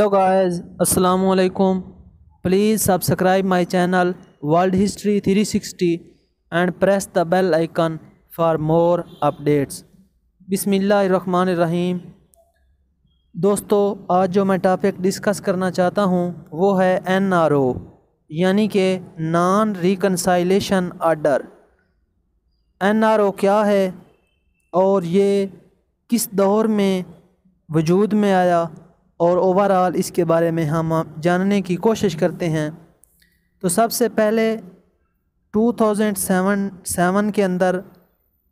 तो गाइस अस्सलाम वालेकुम please subscribe my channel world history 360 and press the bell icon for more updates बिसमीम दोस्तों आज जो मैं टॉपिक डिस्कस करना चाहता हूँ वो है एन एनआरओ यानी कि non reconciliation order N R O क्या है और ये किस दौर में वजूद में आया और ओवरऑल इसके बारे में हम जानने की कोशिश करते हैं तो सबसे पहले 2007 सेवन के अंदर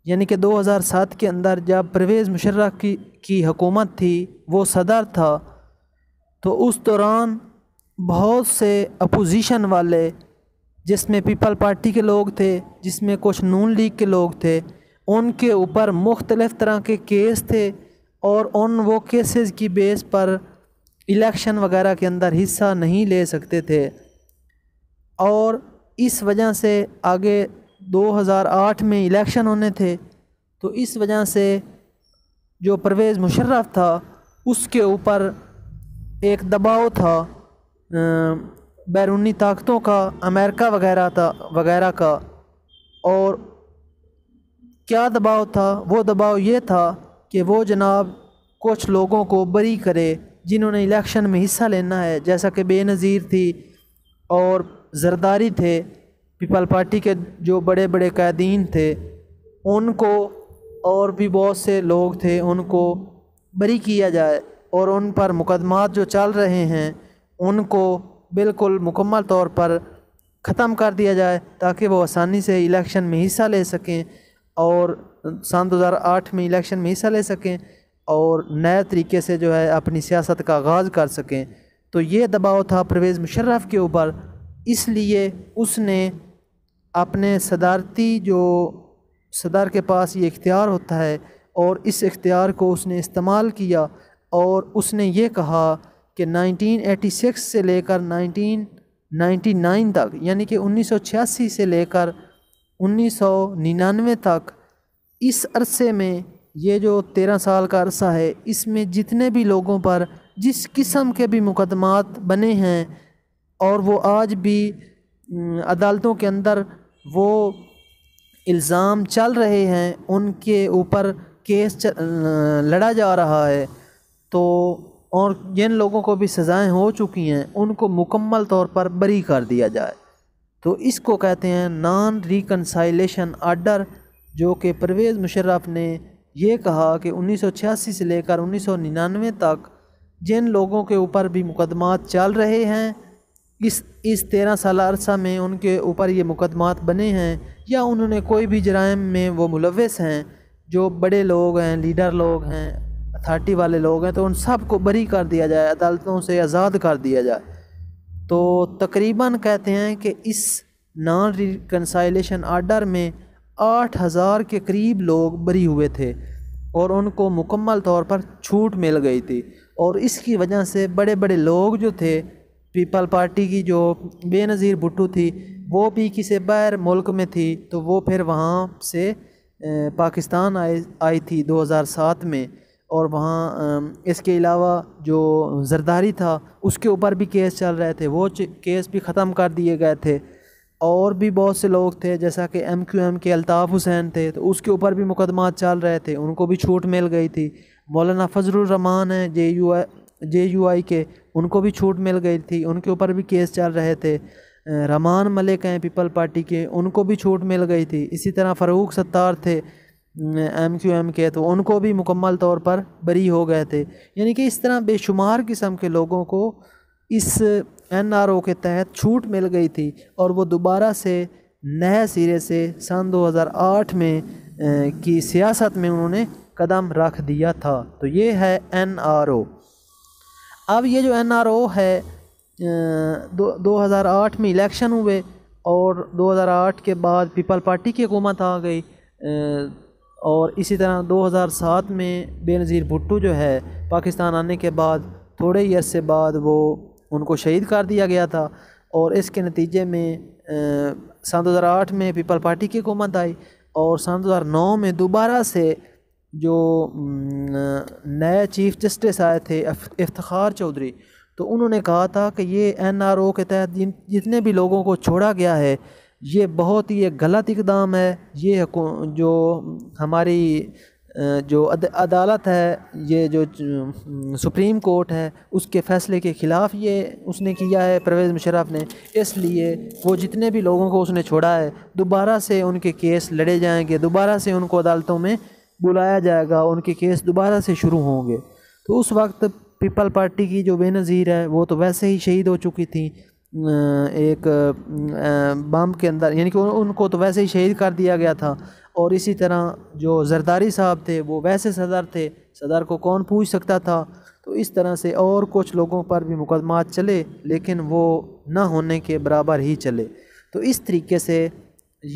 यानी कि 2007 के अंदर जब परवेज़ मुशर्रफ की की हुकूमत थी वो सदर था तो उस दौरान बहुत से अपोजिशन वाले जिसमें पीपल पार्टी के लोग थे जिसमें कुछ नून लीग के लोग थे उनके ऊपर मुख्तलिफ़ तरह के केस थे और उन वो केसेस की बेस पर इलेक्शन वगैरह के अंदर हिस्सा नहीं ले सकते थे और इस वजह से आगे 2008 में इलेक्शन होने थे तो इस वजह से जो परवेज़ मुशर्रफ था उसके ऊपर एक दबाव था बैरूनी ताकतों का अमेरिका वगैरह था वगैरह का और क्या दबाव था वो दबाव ये था कि वो जनाब कुछ लोगों को बरी करे जिन्होंने इलेक्शन में हिस्सा लेना है जैसा कि बेनज़ीर थी और जरदारी थे पीपल पार्टी के जो बड़े बड़े कैदीन थे उनको और भी बहुत से लोग थे उनको बरी किया जाए और उन पर मुकदमात जो चल रहे हैं उनको बिल्कुल मुकम्मल तौर पर ख़त्म कर दिया जाए ताकि वो आसानी से इलेक्शन में हिस्सा ले सकें और सन 2008 में इलेक्शन में हिस्सा ले सकें और नए तरीके से जो है अपनी सियासत का आगाज़ कर सकें तो ये दबाव था परवेज़ मुशर्रफ के ऊपर इसलिए उसने अपने सदारती जो सदार के पास ये इख्तियार होता है और इस इख्तियार को उसने इस्तेमाल किया और उसने ये कहा कि 1986 से लेकर 1999 तक यानी कि 1986 से लेकर 1999 तक इस अरसे में ये जो तेरह साल का अरसा है इसमें जितने भी लोगों पर जिस किस्म के भी मुकदमात बने हैं और वो आज भी अदालतों के अंदर वो इल्ज़ाम चल रहे हैं उनके ऊपर केस लड़ा जा रहा है तो और जिन लोगों को भी सज़ाएं हो चुकी हैं उनको मुकम्मल तौर पर बरी कर दिया जाए तो इसको कहते हैं नॉन रिकनसाइलेशन आर्डर जो कि परवेज़ मुशर्रफ ने ये कहा कि 1986 से लेकर 1999 तक जिन लोगों के ऊपर भी मुकदमा चल रहे हैं इस इस तेरह साल अरसा में उनके ऊपर ये मुकदमात बने हैं या उन्होंने कोई भी जराइम में वो मुलवस हैं जो बड़े लोग हैं लीडर लोग हैं अथार्टी वाले लोग हैं तो उन सब को बरी कर दिया जाए अदालतों से आज़ाद कर दिया जाए तो तकरीबन कहते हैं कि इस नॉन रिकनसाइलेशन आर्डर में आठ हज़ार के करीब लोग बरी हुए थे और उनको मुकम्मल तौर पर छूट मिल गई थी और इसकी वजह से बड़े बड़े लोग जो थे पीपल पार्टी की जो बेनज़ीर भुट्टू थी वो भी किसी बैर मुल्क में थी तो वो फिर वहाँ से पाकिस्तान आई आई थी 2007 में और वहाँ इसके अलावा जो जरदारी था उसके ऊपर भी केस चल रहे थे वो केस भी ख़त्म कर दिए गए थे और भी बहुत से लोग थे जैसा कि एम क्यू एम के अल्ताफ़ हुसैन थे तो उसके ऊपर भी मुकदमा चल रहे थे उनको भी छूट मिल गई थी मौलाना फजलरहमान हैं जे यू आई जे यू आई के उनको भी छूट मिल गई थी उनके ऊपर भी केस चल रहे थे रमान मलिक हैं पीपल पार्टी के उनको भी छूट मिल गई थी इसी तरह फ़रूक सत्तार थे एम क्यू एम के तो उनको भी मुकम्मल तौर पर बरी हो गए थे यानी कि इस तरह बेशुमार किस्म के लोगों को इस ओ के तहत छूट मिल गई थी और वो दोबारा से नए सिरे से सन 2008 में की सियासत में उन्होंने कदम रख दिया था तो ये है ओ अब ये जो ओ है दो, 2008 में इलेक्शन हुए और 2008 के बाद पीपल पार्टी की हुकूमत आ गई और इसी तरह 2007 में बेनज़ीर भुट्टो जो है पाकिस्तान आने के बाद थोड़े ही अरसे बाद वो उनको शहीद कर दिया गया था और इसके नतीजे में सन दो हज़ार आठ में पीपल पार्टी की हुकूमत आई और सन दो हज़ार नौ में दोबारा से जो नए चीफ़ जस्टिस आए थे इफ्तार चौधरी तो उन्होंने कहा था कि ये एन आर ओ के तहत जिन जितने भी लोगों को छोड़ा गया है ये बहुत ही एक गलत इकदाम है ये जो हमारी जो अद, अदालत है ये जो सुप्रीम कोर्ट है उसके फ़ैसले के ख़िलाफ़ ये उसने किया है परवेज़ मुशरफ ने इसलिए वो जितने भी लोगों को उसने छोड़ा है दोबारा से उनके केस लड़े जाएंगे दोबारा से उनको अदालतों में बुलाया जाएगा उनके केस दोबारा से शुरू होंगे तो उस वक्त पीपल पार्टी की जो बेनज़ीर है वो तो वैसे ही शहीद हो चुकी थी एक बम के अंदर यानी कि उनको तो वैसे ही शहीद कर दिया गया था और इसी तरह जो जरदारी साहब थे वो वैसे सदर थे सदर को कौन पूछ सकता था तो इस तरह से और कुछ लोगों पर भी मुकदमा चले लेकिन वो ना होने के बराबर ही चले तो इस तरीके से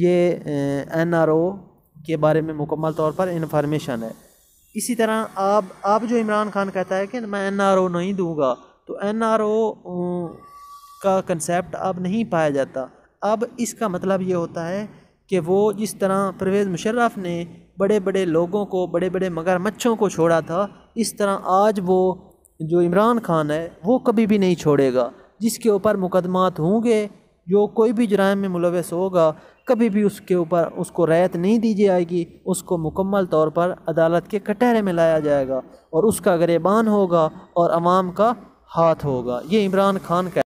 ये एन आर ओ के बारे में मुकम्मल तौर पर इंफॉर्मेशन है इसी तरह आप आप जो इमरान खान कहता है कि मैं एन आर ओ नहीं दूँगा तो एन आर ओ का कंसेप्ट अब नहीं पाया जाता अब इसका मतलब ये होता है कि वो जिस तरह परवेज़ मुशर्रफ ने बड़े बड़े लोगों को बड़े बड़े मगरमच्छों को छोड़ा था इस तरह आज वो जो इमरान खान है वो कभी भी नहीं छोड़ेगा जिसके ऊपर मुकदमात होंगे जो कोई भी जराम में मुलवस होगा कभी भी उसके ऊपर उसको रायत नहीं दी जाएगी उसको मुकम्मल तौर पर अदालत के कटहरे में लाया जाएगा और उसका गरेबान होगा और आवाम का हाथ होगा ये इमरान खान का